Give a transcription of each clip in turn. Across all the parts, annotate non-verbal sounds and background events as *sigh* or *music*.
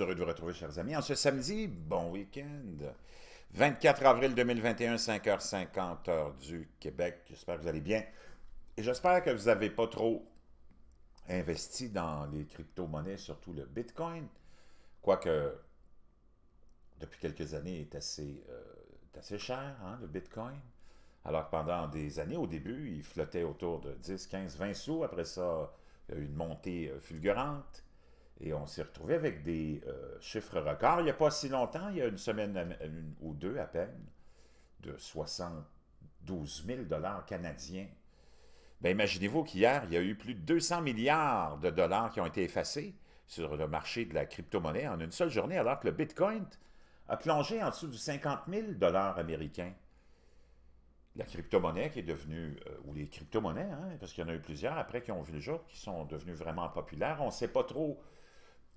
heureux de vous retrouver, chers amis. En ce samedi, bon week-end. 24 avril 2021, 5h50 heure du Québec. J'espère que vous allez bien. Et j'espère que vous n'avez pas trop investi dans les crypto-monnaies, surtout le Bitcoin. Quoique, depuis quelques années, est assez, euh, est assez cher, hein, le Bitcoin. Alors que pendant des années, au début, il flottait autour de 10, 15, 20 sous. Après ça, il y a eu une montée euh, fulgurante. Et on s'est retrouvé avec des euh, chiffres records. Il n'y a pas si longtemps, il y a une semaine ou deux à peine, de 72 000 dollars canadiens. Ben, imaginez-vous qu'hier, il y a eu plus de 200 milliards de dollars qui ont été effacés sur le marché de la crypto-monnaie en une seule journée, alors que le Bitcoin a plongé en dessous du 50 000 dollars américains. La crypto-monnaie qui est devenue, euh, ou les crypto-monnaies, hein, parce qu'il y en a eu plusieurs après qui ont vu le jour, qui sont devenues vraiment populaires. On ne sait pas trop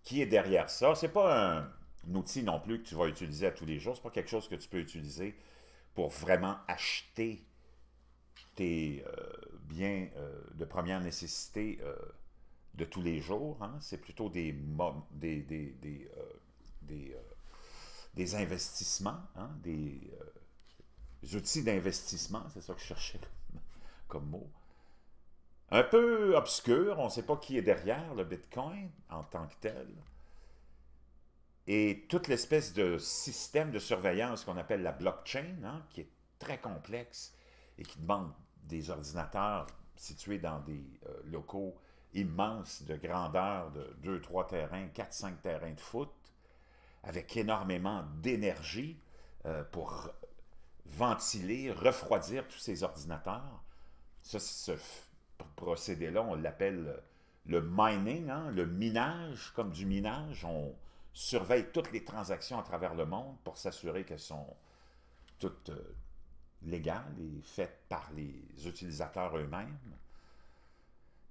qui est derrière ça. Ce n'est pas un, outil non plus que tu vas utiliser à tous les jours. C'est pas quelque chose que tu peux utiliser pour vraiment acheter tes euh, biens euh, de première nécessité euh, de tous les jours. Hein. C'est plutôt des, des, des, investissements, hein. des outils d'investissement, c'est ça que je cherchais comme mot un peu obscur, on ne sait pas qui est derrière le Bitcoin en tant que tel, et toute l'espèce de système de surveillance qu'on appelle la blockchain, hein, qui est très complexe et qui demande des ordinateurs situés dans des euh, locaux immenses de grandeur de 2-3 terrains, 4-5 terrains de foot, avec énormément d'énergie euh, pour ventiler, refroidir tous ces ordinateurs. Ça, se procédé-là, on l'appelle euh, le mining, hein, le minage, comme du minage. On surveille toutes les transactions à travers le monde pour s'assurer qu'elles sont toutes euh, légales et faites par les utilisateurs eux-mêmes.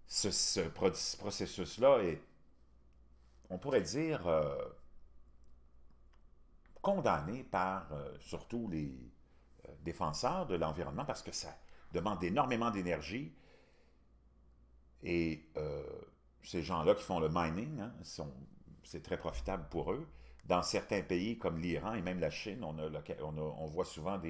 Ce, processus-là est, on pourrait dire, euh, condamné par surtout les défenseurs de l'environnement parce que ça demande énormément d'énergie et euh, ces gens-là qui font le mining, hein, c'est très profitable pour eux. Dans certains pays comme l'Iran et même la Chine, on, a, on, voit souvent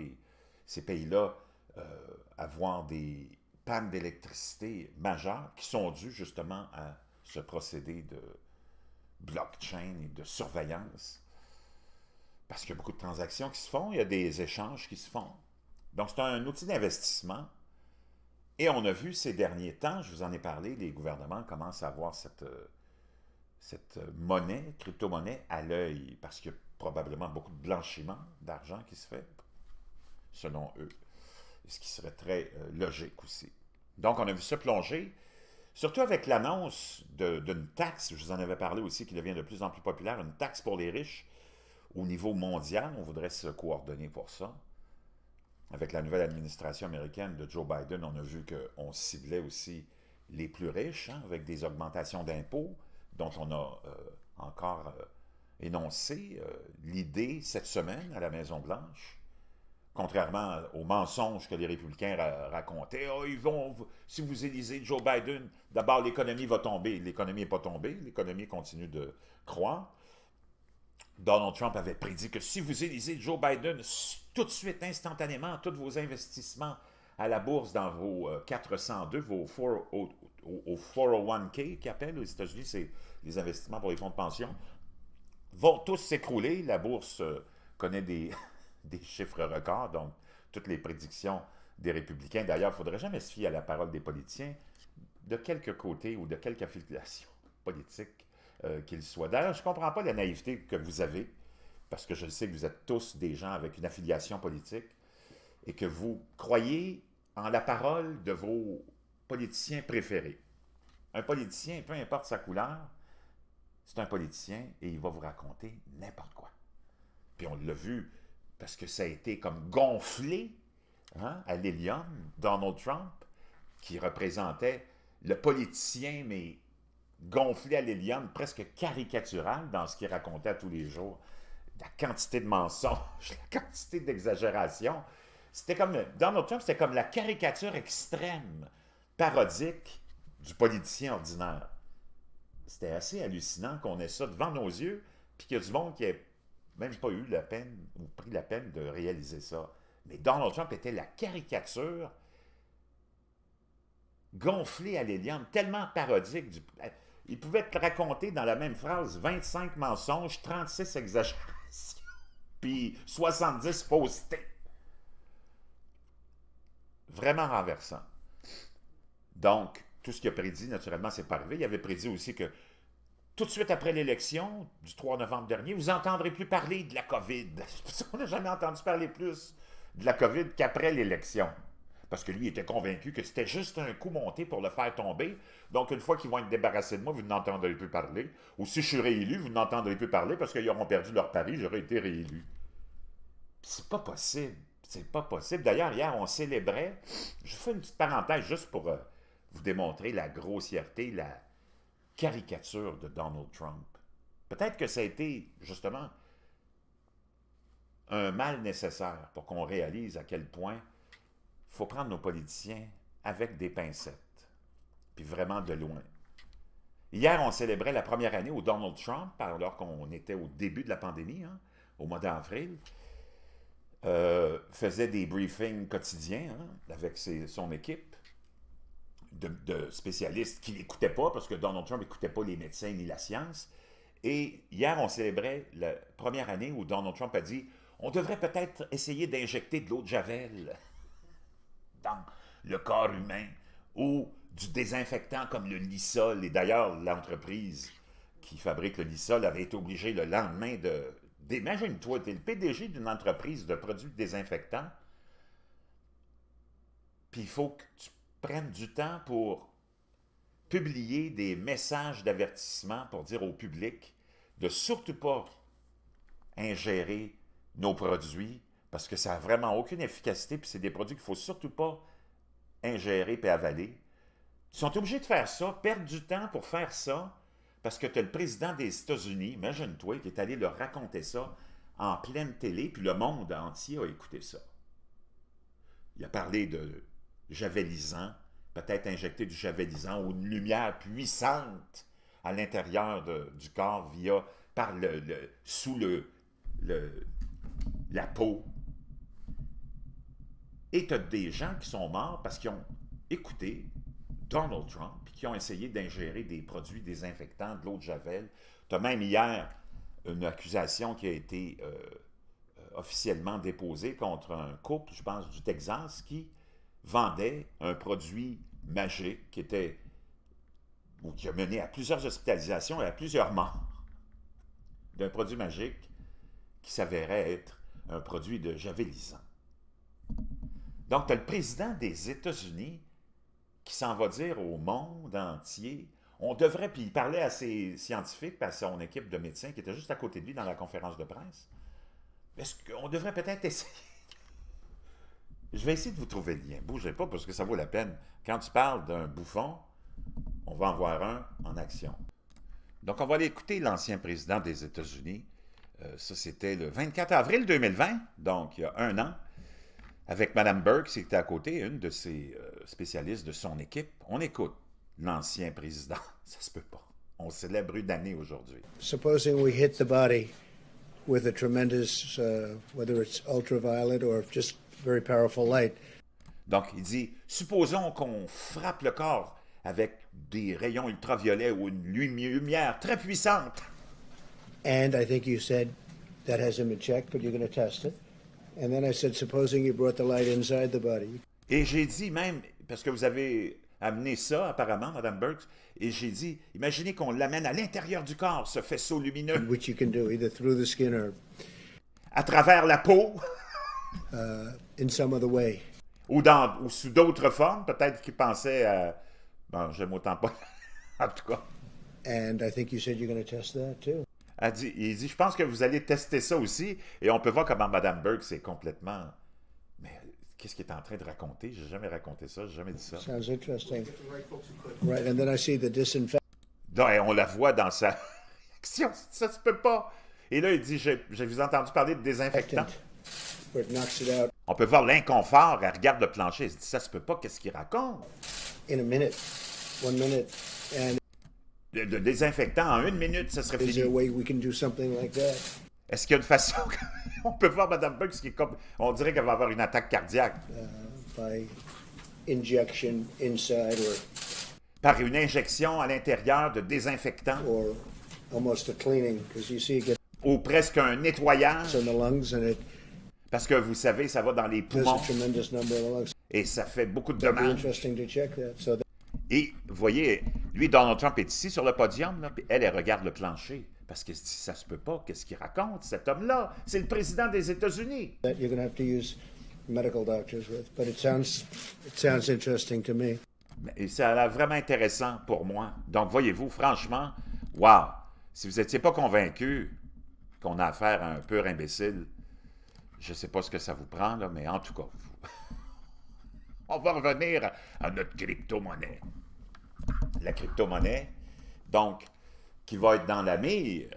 ces pays-là euh, avoir des pannes d'électricité majeures qui sont dues justement à ce procédé de blockchain et de surveillance. Parce qu'il y a beaucoup de transactions qui se font, il y a des échanges qui se font. Donc c'est un outil d'investissement et on a vu ces derniers temps, je vous en ai parlé, les gouvernements commencent à avoir cette, euh, cette monnaie, crypto-monnaie, à l'œil, parce qu'il y a probablement beaucoup de blanchiment d'argent qui se fait, selon eux, ce qui serait très euh, logique aussi. Donc, on a vu se plonger, surtout avec l'annonce d'une taxe, je vous en avais parlé aussi, qui devient de plus en plus populaire, une taxe pour les riches au niveau mondial, on voudrait se coordonner pour ça avec la nouvelle administration américaine de Joe Biden, on a vu qu'on ciblait aussi les plus riches hein, avec des augmentations d'impôts dont on a euh, encore euh, énoncé euh, l'idée cette semaine à la Maison-Blanche. Contrairement aux mensonges que les républicains racontaient, ah, ils vont, si vous élisez Joe Biden, d'abord l'économie va tomber. L'économie n'est pas tombée, l'économie continue de croître. Donald Trump avait prédit que si vous élisez Joe Biden tout de suite, instantanément, tous vos investissements à la bourse dans vos 402, euh, vos au, 401k appellent aux États-Unis, c'est les investissements pour les fonds de pension, vont tous s'écrouler. La bourse euh, connaît des, *laughs* des chiffres records, donc toutes les prédictions des républicains. D'ailleurs, il ne faudrait jamais se fier à la parole des politiciens de quelque côté ou de quelque affiliation politique euh, qu'il soit. D'ailleurs, je ne comprends pas la naïveté que vous avez, parce que je sais que vous êtes tous des gens avec une affiliation politique et que vous croyez en la parole de vos politiciens préférés. Un politicien, peu importe sa couleur, c'est un politicien et il va vous raconter n'importe quoi. Puis on l'a vu parce que ça a été comme gonflé hein, à l'hélium, Donald Trump, qui représentait le politicien, mais gonflé à l'hélium, presque caricatural dans ce qu'il racontait à tous les jours. La quantité de mensonges, *laughs* la quantité d'exagération, C'était comme, Donald Trump, c'était comme la caricature extrême, parodique du politicien ordinaire. C'était assez hallucinant qu'on ait ça devant nos yeux, puis qu'il y a du monde qui n'ait même pas eu la peine ou pris la peine de réaliser ça. Mais Donald Trump était la caricature gonflée à l'hélium, tellement parodique du il pouvait te raconter dans la même phrase 25 mensonges, 36 exagérations, *laughs* puis 70 faussetés. Vraiment renversant. Donc, tout ce qu'il a prédit, naturellement, c'est pas arrivé. Il avait prédit aussi que tout de suite après l'élection du 3 novembre dernier, vous n'entendrez plus parler de la COVID. *laughs* On n'a jamais entendu parler plus de la COVID qu'après l'élection parce que lui était convaincu que c'était juste un coup monté pour le faire tomber. Donc, une fois qu'ils vont être débarrassés de moi, vous n'entendrez plus parler. Ou si je suis réélu, vous n'entendrez plus parler parce qu'ils auront perdu leur pari, j'aurais été réélu. C'est pas possible. C'est pas possible. D'ailleurs, hier, on célébrait. Je fais une petite parenthèse juste pour euh, vous démontrer la grossièreté, la caricature de Donald Trump. Peut-être que ça a été, justement, un mal nécessaire pour qu'on réalise à quel point faut prendre nos politiciens avec des pincettes, puis vraiment de loin. Hier, on célébrait la première année où Donald Trump, alors qu'on était au début de la pandémie, hein, au mois d'avril, euh, faisait des briefings quotidiens hein, avec son équipe de, de spécialistes qui n'écoutaient pas, parce que Donald Trump n'écoutait pas les médecins ni la science. Et hier, on célébrait la première année où Donald Trump a dit on devrait peut-être essayer d'injecter de l'eau de Javel dans le corps humain ou du désinfectant comme le Lysol. Et d'ailleurs, l'entreprise qui fabrique le Lysol avait été obligée le lendemain de... Imagine-toi, tu es le PDG d'une entreprise de produits désinfectants, puis il faut que tu prennes du temps pour publier des messages d'avertissement pour dire au public de surtout pas ingérer nos produits parce que ça n'a vraiment aucune efficacité, puis c'est des produits qu'il ne faut surtout pas ingérer et avaler. Ils sont obligés de faire ça, perdre du temps pour faire ça, parce que tu as le président des États-Unis, imagine-toi, qui est allé leur raconter ça en pleine télé, puis le monde entier a écouté ça. Il a parlé de javelisant, peut-être injecter du javelisant ou une lumière puissante à l'intérieur du corps via, par le, sous le, la peau, et tu as des gens qui sont morts parce qu'ils ont écouté Donald Trump et qui ont essayé d'ingérer des produits désinfectants, de l'eau de Javel. Tu as même hier une accusation qui a été euh, officiellement déposée contre un couple, je pense, du Texas qui vendait un produit magique qui était qui a mené à plusieurs hospitalisations et à plusieurs morts d'un produit magique qui s'avérait être un produit de javelisant. Donc, tu as le président des États-Unis qui s'en va dire au monde entier, on devrait, puis il parlait à ses scientifiques, à son équipe de médecins qui était juste à côté de lui dans la conférence de presse, est-ce qu'on devrait peut-être essayer? *laughs* Je vais essayer de vous trouver le lien. Bougez pas parce que ça vaut la peine. Quand tu parles d'un bouffon, on va en voir un en action. Donc, on va aller écouter l'ancien président des États-Unis. Euh, ça, c'était le 24 avril 2020, donc il y a un an avec Mme Burke, qui était à côté, une de ses euh, spécialistes de son équipe. On écoute l'ancien président. *laughs* Ça se peut pas. On célèbre une année aujourd'hui. Supposing we hit the body with a tremendous, uh, whether it's ultraviolet or just very powerful light. Donc, il dit, supposons qu'on frappe le corps avec des rayons ultraviolets ou une lumière très puissante. And I think you said that hasn't been checked, but you're going to test it. And then I said, supposing you brought the light inside the body. Et j'ai dit même, parce que vous avez amené ça apparemment, Madame Burks, et j'ai dit, imaginez qu'on l'amène à l'intérieur du corps, ce faisceau lumineux. Which you can do either through the skin or à travers la peau. *laughs* Uh, in some other way. Ou, dans, ou sous d'autres formes, peut-être qu'il pensait à... Bon, j'aime autant pas. *laughs* en tout cas. And I think you said you're going to test that too dit, il dit, je pense que vous allez tester ça aussi. Et on peut voir comment Mme Burke, c'est complètement... Mais qu'est-ce qu'il est en train de raconter? J'ai jamais raconté ça, j'ai jamais dit ça. on la voit dans sa... *laughs* ça se peut pas. Et là, il dit, j'ai, vous entendu parler de désinfectant. On peut voir l'inconfort. Elle regarde le plancher. Elle se dit, ça se peut pas. Qu'est-ce qu'il raconte? minute de, désinfectant en une minute, ça serait fini. Est-ce qu'il y a une façon *laughs* on peut voir Mme Bugs qui est comme... On dirait qu'elle va avoir une attaque cardiaque. Euh, Par une injection à l'intérieur de désinfectant. Ou presque un nettoyage. Parce que vous savez, ça va dans les poumons. Et ça fait beaucoup de dommages. Et, vous Et voyez, lui, Donald Trump est ici sur le podium, là, puis elle, elle regarde le plancher. Parce que ça se peut pas, qu'est-ce qu'il raconte, cet homme-là? C'est le président des États-Unis. Ça a vraiment intéressant pour moi. Donc, voyez-vous, franchement, waouh Si vous n'étiez pas convaincu qu'on a affaire à un pur imbécile, je ne sais pas ce que ça vous prend, là, mais en tout cas, *laughs* on va revenir à notre crypto-monnaie la crypto-monnaie, donc qui va être dans la mire,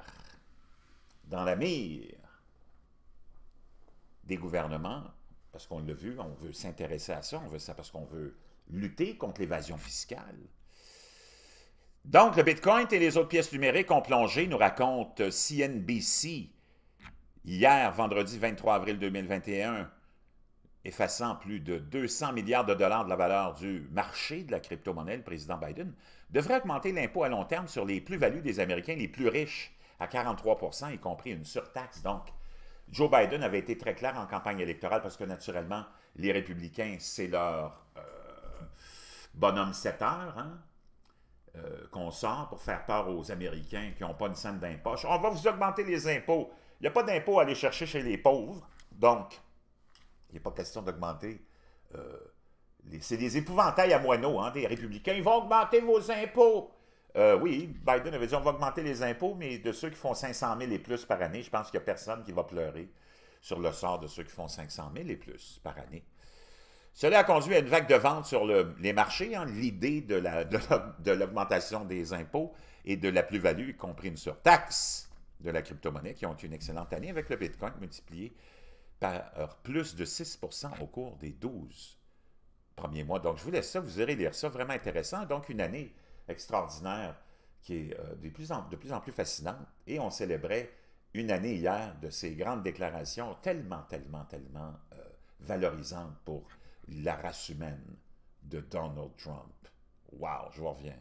dans la mire des gouvernements, parce qu'on l'a vu, on veut s'intéresser à ça, on veut ça parce qu'on veut lutter contre l'évasion fiscale. Donc, le Bitcoin et les autres pièces numériques ont plongé, nous raconte CNBC hier, vendredi 23 avril 2021 effaçant plus de 200 milliards de dollars de la valeur du marché de la crypto-monnaie, le président Biden, devrait augmenter l'impôt à long terme sur les plus-values des Américains les plus riches à 43 y compris une surtaxe. Donc, Joe Biden avait été très clair en campagne électorale parce que, naturellement, les républicains, c'est leur euh, bonhomme 7 heures, hein, euh, qu'on sort pour faire peur aux Américains qui n'ont pas une scène d'impôts. On va vous augmenter les impôts. Il n'y a pas d'impôts à aller chercher chez les pauvres. Donc, il n'est pas question d'augmenter. Euh, c'est des épouvantails à moineaux, hein, des républicains. Ils vont augmenter vos impôts. Euh, oui, Biden avait dit qu'on va augmenter les impôts, mais de ceux qui font 500 000 et plus par année, je pense qu'il n'y a personne qui va pleurer sur le sort de ceux qui font 500 000 et plus par année. Cela a conduit à une vague de vente sur les marchés, hein, l'idée de l'augmentation des impôts et de la plus-value, y compris une surtaxe de la crypto-monnaie, qui ont eu une excellente année avec le Bitcoin multiplié plus de 6 au cours des 12 premiers mois. Donc, je vous laisse ça, vous irez lire ça, vraiment intéressant. Donc, une année extraordinaire qui est euh, de, plus en, de plus en plus fascinante. Et on célébrait une année hier de ces grandes déclarations tellement, tellement, tellement euh, valorisantes pour la race humaine de Donald Trump. Wow, je vous reviens.